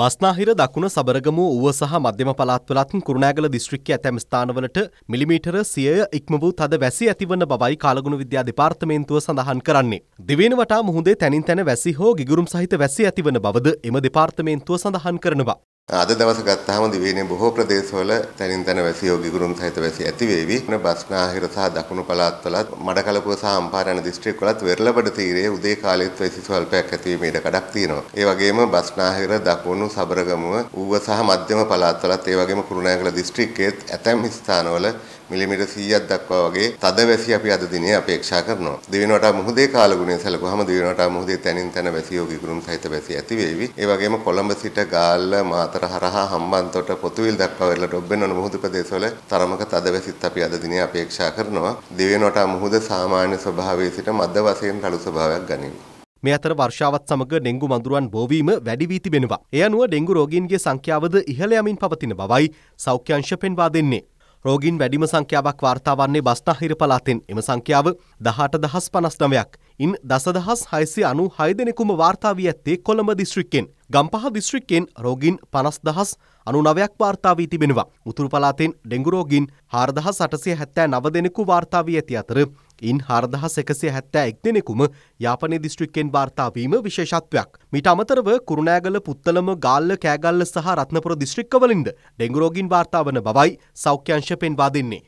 බස්නාහිර දකුණ සබරගමු ඌව සහ මධ්‍යම පළාත්වලත් කුරුණෑගල දිස්ත්‍රික්කයේ ඇතැම් ස්ථානවලට මිලිමීටර 100ය ඉක්ම වූ තද වැසි ඇතිවන බවයි කාලගුණ විද්‍යා දෙපාර්තමේන්තුව සඳහන් කරන්නේ. දිවයින වටා මුහුදේ තැනින් තැන වැසි හෝ ගිගුරුම් සහිත වැසි ඇතිවන බවද එම දෙපාර්තමේන්තුව සඳහන් කරනවා. අද දවස ගත්තාම දිවයිනේ බොහෝ ප්‍රදේශවල තනින් තන වැසියෝ ගිගුරුම් සහිත වැසි ඇති වේවි. බස්නාහිර සහ දකුණු පළාත්වලත් මඩකලපුව සහ අම්පාර යන දිස්ත්‍රික්කවලත් වෙරළබඩ තීරයේ උදේ කාලෙත් වැසි ස්වල්පයක් ඇති වීමේ ඉඩ කඩක් තියෙනවා. ඒ වගේම බස්නාහිර දකුණු සබරගමුව ඌව සහ මධ්‍යම පළාත්වලත් ඒ වගේම කුරුණෑගල දිස්ත්‍රික්කයේත් ඇතැම් ස්ථානවල මිලිමීටර් 100ක් දක්වා වගේ තද වැසි අපි අද දිනේ අපේක්ෂා කරනවා. දිවින වටා මුහුදේ කාලගුණය සැලකුවාම දිවින වටා මුහුදේ තනින් තන වැසියෝ ගිගුරුම් සහිත වැසි ඇති වේවි. ඒ වගේම කොළඹ සිට ගාල්ල, මාතර හරහා හම්බන්තොට, පොතුවිල් දක්වා වෙරළට ඔබෙන්නන මුහුදු ප්‍රදේශවල තරමක තද වැසිත් අපි අද දිනේ අපේක්ෂා කරනවා. දිවින වටා මුහුද සාමාන්‍ය ස්වභාවයේ සිට මද වශයෙන් රළු ස්වභාවයක් ගනිමි. මේ අතර වර්ෂාවත් සමග ඩෙංගු මඳුරන් බෝවීම වැඩි වී තිබෙනවා. එය අනුව ඩෙංගු රෝගීන්ගේ සංඛ්‍යාවද ඉහළ යමින් පවතින බවයි සෞඛ්‍ය අංශ පෙන්වා දෙන්නේ. රෝගීන් වැඩිම සංඛ්‍යාවක් වාර්තාාවන්නේ බස්නාහිර පලාතෙන් එම සංඛ්‍යාව දහට දහස් පනස්නමයක්. ඉන් දසදහස් හයිසි අනු හයදෙනෙකුම වාර්තාාවී ඇත්තේ කොළඹ දිස්ත්‍රික්කෙන්. ගම්පහ දිස්ත්‍රික්කෙන් රෝගීන් පනස් දහස් අනු නවයක් වාර්තාාවී තිබෙනවා. උතුරු පලාතෙන් ඩෙංගුරෝගින් හාර්දහ සටසය හැත්තෑ නව දෙනෙකු වාර්තාාවී ඇති අතර ඉන් හරදහස් එකසිය හැත්තෑ එක් දෙනෙකුම යාපනය දිස්ට්‍රික්කෙන් වාර්තාාවීම විශේෂත්වයක්. මිට අමතරව කුරුණෑගල පුත්තලම ගාල්ල කෑගල්ල සහ රත්නපුර දිස්ත්‍රික්කවලින්ද ඩෙංගුරෝගින් වාර්තාාවන බවයි සෞඛ්‍යංශ පෙන්වා දෙන්නේ.